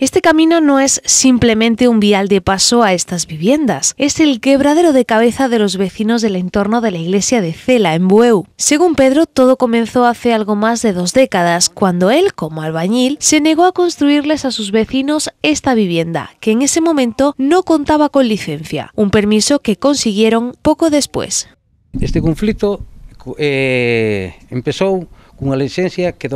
Este camino no es simplemente un vial de paso a estas viviendas, es el quebradero de cabeza de los vecinos del entorno de la iglesia de Cela, en Bueu. Según Pedro, todo comenzó hace algo más de dos décadas, cuando él, como albañil, se negó a construirles a sus vecinos esta vivienda, que en ese momento no contaba con licencia, un permiso que consiguieron poco después. Este conflicto eh, empezó con la licencia que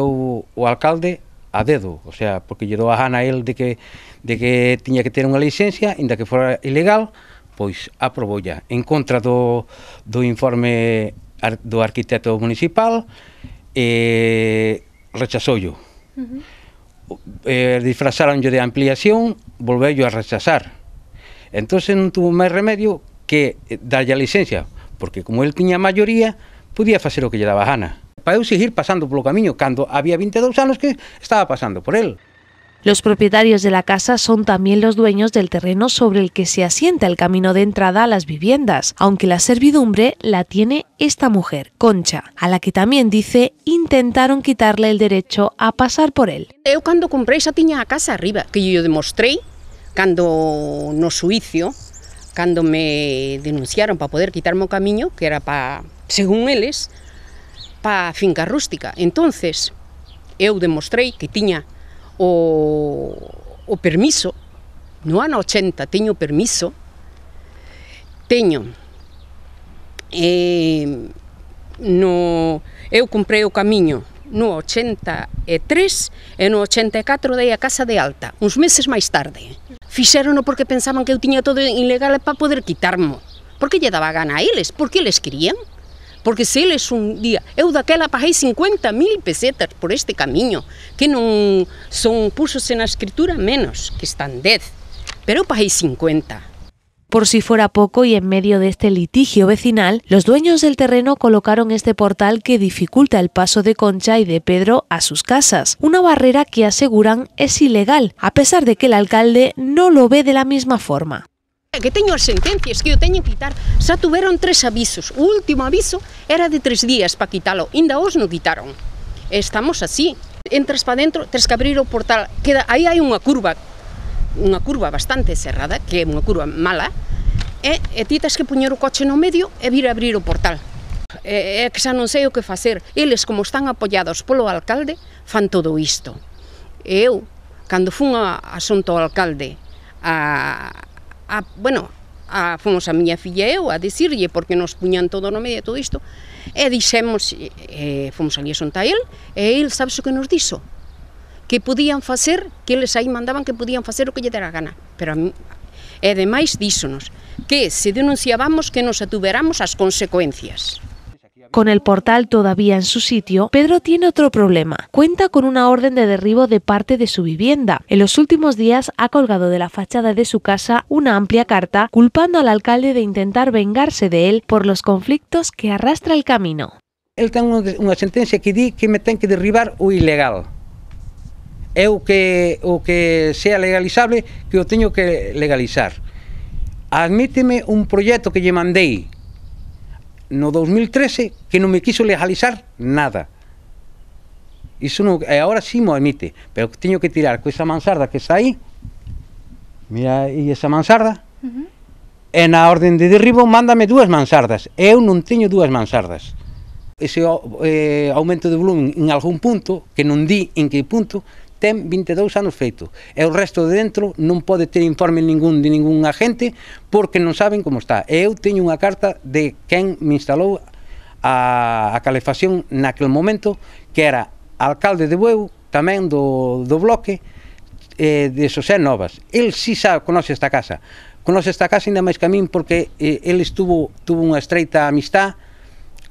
alcalde a dedo, o sea, porque llegó a Ana él de que, de que tenía que tener una licencia, inda que fuera ilegal, ...pues aprobó ya... en contra do, informe do arquitecto municipal eh, ...rechazó yo... Eh, ...disfrazaron yo de ampliación, ...volví yo a rechazar. Entonces no tuvo más remedio que eh, dar ya licencia, porque como él tenía mayoría... podía hacer lo que lle daba a para seguir pasando el camino... ...cuando había 22 e años que estaba pasando por él. Los propietarios de la casa son también los dueños del terreno sobre el que se asienta el camino de entrada a las viviendas, aunque la servidumbre la tiene esta mujer, Concha, a la que también dice intentaron quitarle el derecho a pasar por él. "...yo cuando compré esa tiña a casa arriba, que yo demostré... ...cuando no suicio, ...cuando me denunciaron para poder quitarme o camino... que era para, según ellos pa finca rústica. Entonces, eu demostrei que tiña o, o permiso, no ano 80 teño permiso, teño eh, no, eu comprei o camiño no 83 e no 84 dei a casa de alta, uns meses máis tarde. Fixerono porque pensaban que eu tiña todo ilegal para poder quitarmo. Por que lle daba gana a eles? Por que eles querían? porque él es un día, eu daquela pagáis 50 mil pesetas por este camino, que son pulsos en la escritura menos, que están 10, pero eu 50. Por si fuera poco y en medio de este litigio vecinal, los dueños del terreno colocaron este portal que dificulta el paso de Concha y de Pedro a sus casas, una barrera que aseguran es ilegal, a pesar de que el alcalde no lo ve de la misma forma. Que teño as sentencias que eu teñen que quitar Xa tuveron tres avisos O último aviso era de tres días para quitalo Inda os non quitaron Estamos así Entras para dentro, tres que abrir o portal queda, Aí hai unha curva Unha curva bastante cerrada Que é unha curva mala E, e ti tens que poñer o coche no medio E vir a abrir o portal É, é que xa non sei o que facer Eles como están apoiados polo alcalde Fan todo isto E eu, cando fun a asunto ao alcalde a, a, bueno, a, fomos a miña filla eu a dicirlle porque nos puñan todo no medio de todo isto e dixemos e, fomos ali a Sontael e el sabes o que nos dixo que podían facer que eles aí mandaban que podían facer o que lle dera gana pero a mí, e demais dixonos que se denunciábamos que nos atuberamos as consecuencias Con el portal todavía en su sitio, Pedro tiene otro problema. Cuenta con una orden de derribo de parte de su vivienda. En los últimos días ha colgado de la fachada de su casa una amplia carta culpando al alcalde de intentar vengarse de él por los conflictos que arrastra el camino. Él tiene una sentencia que di que me tengo que derribar o ilegal. que, o que sea legalizable que lo tengo que legalizar. Admíteme un proyecto que yo mandé no 2013 que non me quiso legalizar nada. Iso non, e agora sí mo admite, pero teño que tirar co esa mansarda que está aí, mira aí esa mansarda, uh -huh. e na orden de derribo mándame dúas mansardas, eu non teño dúas mansardas. Ese eh, aumento de volumen en algún punto, que non di en que punto, ten 22 anos feito. E o resto de dentro non pode ter informe ningún de ningún agente porque non saben como está. E eu teño unha carta de quen me instalou a, a calefacción naquel momento que era alcalde de Bueu, tamén do, do bloque, eh, de Xosé Novas. El si sí sabe, conoce esta casa. Conoce esta casa ainda máis que a min porque eh, el estuvo, tuvo unha estreita amistad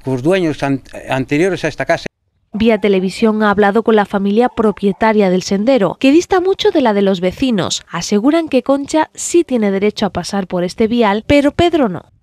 cos dueños an anteriores a esta casa vía televisión ha hablado con la familia propietaria del sendero, que dista mucho de la de los vecinos. Aseguran que Concha sí tiene derecho a pasar por este vial, pero Pedro no.